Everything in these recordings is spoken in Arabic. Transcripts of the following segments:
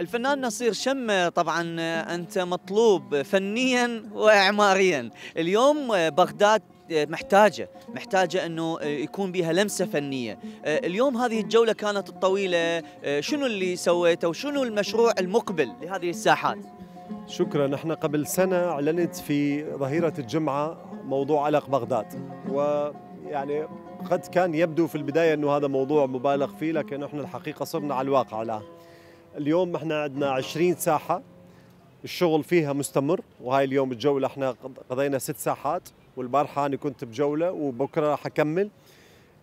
الفنان نصير شمة طبعا أنت مطلوب فنيا وإعماريا اليوم بغداد محتاجة محتاجة أنه يكون بها لمسة فنية اليوم هذه الجولة كانت الطويلة شنو اللي سويته وشنو المشروع المقبل لهذه الساحات شكرا احنا قبل سنة أعلنت في ظهيرة الجمعة موضوع علق بغداد ويعني قد كان يبدو في البداية أنه هذا موضوع مبالغ فيه لكن احنا الحقيقة صرنا على الواقع الآن اليوم احنا عندنا 20 ساحه الشغل فيها مستمر وهاي اليوم الجوله احنا قضينا ست ساحات والبارحه انا كنت بجوله وبكره راح اكمل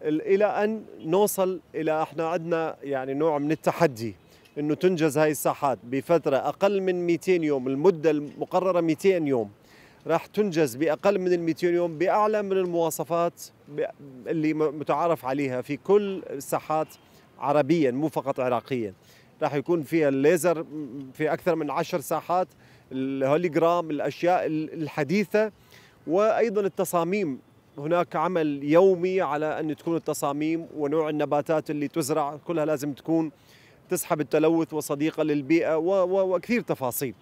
الى ان نوصل الى احنا عندنا يعني نوع من التحدي انه تنجز هاي الساحات بفتره اقل من 200 يوم المده المقرره 200 يوم راح تنجز باقل من ال 200 يوم باعلى من المواصفات اللي متعارف عليها في كل الساحات عربيا مو فقط عراقيا راح يكون فيها الليزر في اكثر من عشر ساحات الهوليجرام الاشياء الحديثه وايضا التصاميم هناك عمل يومي على ان تكون التصاميم ونوع النباتات اللي تزرع كلها لازم تكون تسحب التلوث وصديقه للبيئه وكثير تفاصيل.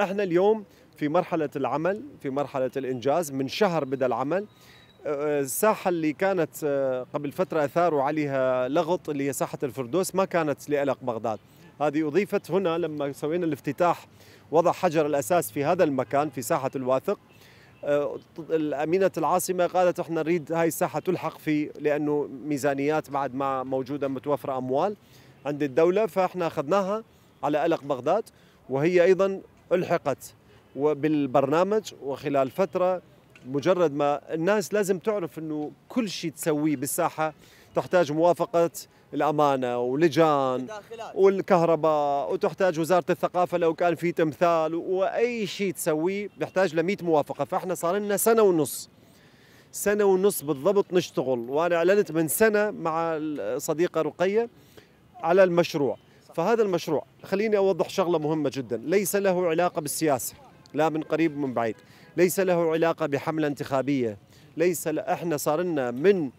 احنا اليوم في مرحله العمل، في مرحله الانجاز، من شهر بدا العمل، الساحه اللي كانت آه، قبل فتره اثاروا عليها لغط اللي هي ساحه الفردوس ما كانت لالق بغداد هذه اضيفت هنا لما سوينا الافتتاح وضع حجر الاساس في هذا المكان في ساحه الواثق آه، أمينة العاصمة قالت احنا نريد هاي الساحة تلحق في لأنه ميزانيات بعد ما موجودة متوفرة أموال عند الدولة فاحنا أخذناها على ألق بغداد وهي أيضا ألحقت وبالبرنامج وخلال فترة مجرد ما الناس لازم تعرف انه كل شيء تسويه بالساحه تحتاج موافقه الامانه ولجان والكهرباء وتحتاج وزاره الثقافه لو كان في تمثال واي شيء تسويه بيحتاج ل 100 موافقه فاحنا صار لنا سنه ونص سنه ونص بالضبط نشتغل وانا اعلنت من سنه مع الصديقه رقيه على المشروع فهذا المشروع خليني اوضح شغله مهمه جدا ليس له علاقه بالسياسه لا من قريب ومن بعيد ليس له علاقة بحملة انتخابية ليس ل... احنا صار لنا من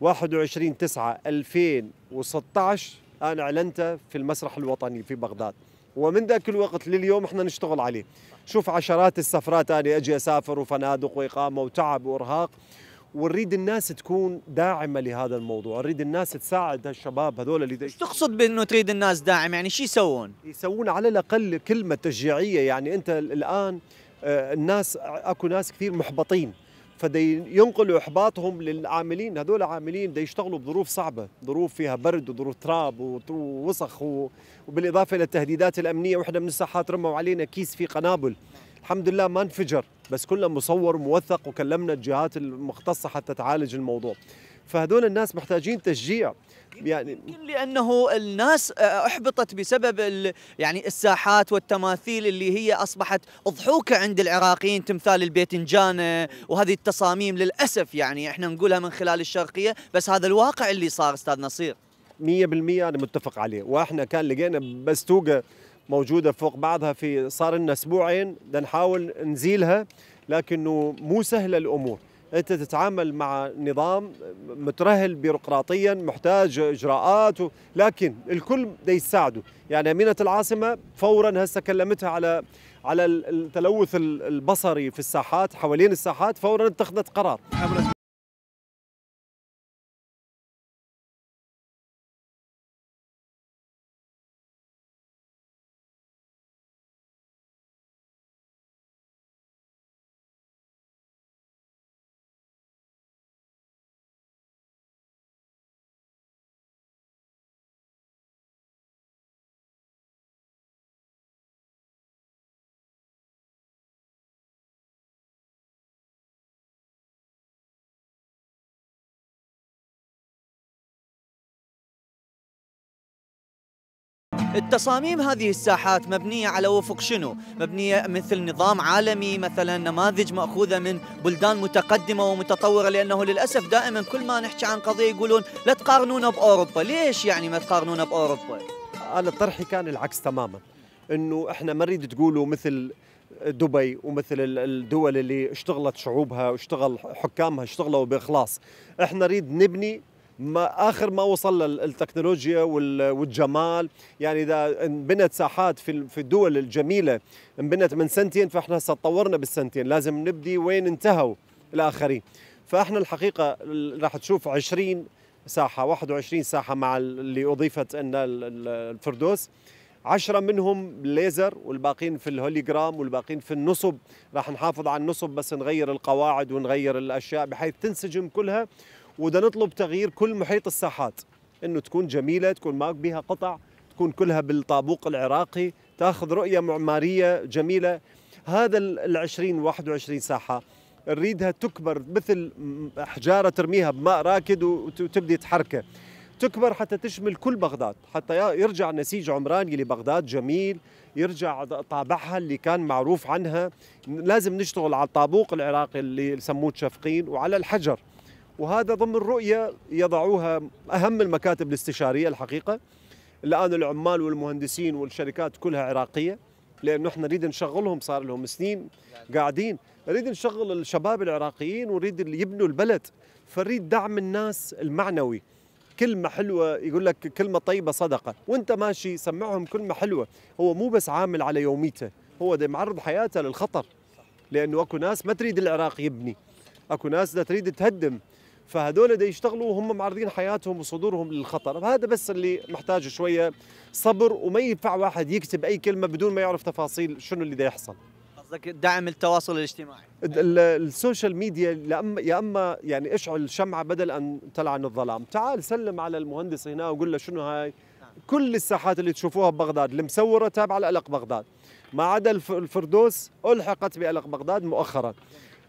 21 9 2016 انا اعلنته في المسرح الوطني في بغداد ومن ذاك الوقت لليوم احنا نشتغل عليه شوف عشرات السفرات انا اجي اسافر وفنادق واقامه وتعب وارهاق ونريد الناس تكون داعمه لهذا الموضوع، نريد الناس تساعد هالشباب هذول اللي ايش تقصد بانه تريد الناس داعم يعني شو يسوون؟ يسوون على الاقل كلمه تشجيعيه يعني انت الان آه، الناس اكو ناس كثير محبطين فدي ينقلوا احباطهم للعاملين هذول عاملين دي يشتغلوا بظروف صعبه ظروف فيها برد وظروف تراب ووسخ وبالاضافه الى التهديدات الامنيه واحنا من الساحات رموا علينا كيس فيه قنابل الحمد لله ما انفجر بس كله مصور وموثق وكلمنا الجهات المختصة حتى تعالج الموضوع فهذول الناس محتاجين تشجيع يعني لانه الناس آه، احبطت بسبب يعني الساحات والتماثيل اللي هي اصبحت اضحوكه عند العراقيين تمثال الباذنجانه آه، وهذه التصاميم للاسف يعني احنا نقولها من خلال الشرقيه بس هذا الواقع اللي صار استاذ نصير 100% انا متفق عليه واحنا كان لقينا بستوقه موجوده فوق بعضها في صار لنا اسبوعين بدنا نحاول نزيلها لكنه مو سهله الامور انت تتعامل مع نظام مترهل بيروقراطيا محتاج اجراءات و... لكن الكل بده يساعده يعني امينه العاصمه فورا هسه كلمتها على على التلوث البصري في الساحات حوالين الساحات فورا اتخذت قرار التصاميم هذه الساحات مبنية على وفق شنو؟ مبنية مثل نظام عالمي مثلا نماذج مأخوذة من بلدان متقدمة ومتطورة لأنه للأسف دائما كل ما نحكي عن قضية يقولون لا تقارنونا بأوروبا ليش يعني ما تقارنونا بأوروبا؟ أنا طرحي كان العكس تماما انه احنا ما نريد تقولوا مثل دبي ومثل الدول اللي اشتغلت شعوبها واشتغل حكامها اشتغلوا باخلاص احنا نريد نبني ما اخر ما وصل التكنولوجيا والجمال يعني اذا انبنت ساحات في في الدول الجميله انبنت من سنتين فاحنا هسه تطورنا بالسنتين لازم نبدي وين انتهوا الاخرين فاحنا الحقيقه راح تشوف 20 ساحه 21 ساحه مع اللي اضيفت ان الفردوس عشرة منهم ليزر والباقين في الهوليجرام والباقين في النصب راح نحافظ على النصب بس نغير القواعد ونغير الأشياء بحيث تنسجم كلها وده نطلب تغيير كل محيط الساحات انه تكون جميله تكون ما بها قطع تكون كلها بالطابوق العراقي تاخذ رؤيه معماريه جميله هذا ال 20 21 ساحه نريدها تكبر مثل حجاره ترميها بماء راكد وتبدي تحركه تكبر حتى تشمل كل بغداد حتى يرجع نسيج عمراني لبغداد جميل يرجع طابعها اللي كان معروف عنها لازم نشتغل على الطابوق العراقي اللي يسموه شفقين وعلى الحجر وهذا ضمن رؤية يضعوها أهم المكاتب الاستشارية الحقيقة الآن العمال والمهندسين والشركات كلها عراقية لأنه احنا نريد نشغلهم صار لهم سنين قاعدين نريد نشغل الشباب العراقيين ونريد اللي يبنوا البلد فنريد دعم الناس المعنوي كلمة حلوة يقول لك كلمة طيبة صدقة وانت ماشي سمعهم كلمة حلوة هو مو بس عامل على يوميته هو ده معرض حياته للخطر لأنه أكو ناس ما تريد العراق يبني أكو ناس تريد تهدم فهذول بده يشتغلوا وهم معرضين حياتهم وصدورهم للخطر هذا بس اللي محتاجه شويه صبر وما ينفع واحد يكتب اي كلمه بدون ما يعرف تفاصيل شنو اللي بده يحصل قصدك دعم التواصل الاجتماعي السوشيال ميديا يا اما يعني اشعل شمعه بدل ان تلعن الظلام تعال سلم على المهندس هنا وقول له شنو هاي كل الساحات اللي تشوفوها ببغداد المسوره تابعه لألق بغداد ما عدا الفردوس الحقت بألق بغداد مؤخرا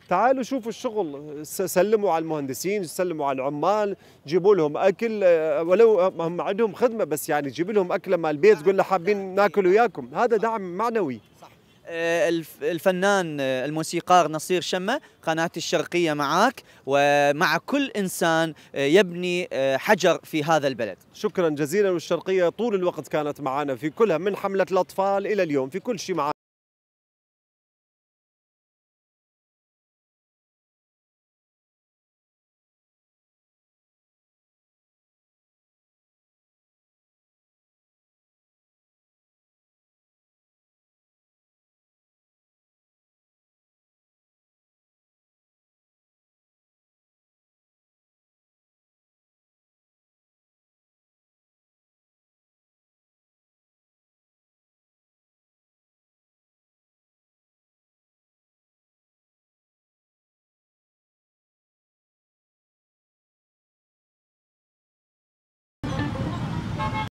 تعالوا شوفوا الشغل سلموا على المهندسين سلموا على العمال جيبوا لهم اكل آه، ولو هم عندهم خدمه بس يعني جيب لهم اكله مال البيت نعم. تقول له حابين ناكل وياكم هذا دعم معنوي صح آه، الفنان آه، الموسيقار نصير شمة قناة الشرقية معك ومع كل إنسان يبني حجر في هذا البلد شكرا جزيلا والشرقية طول الوقت كانت معنا في كلها من حملة الأطفال إلى اليوم في كل شيء معنا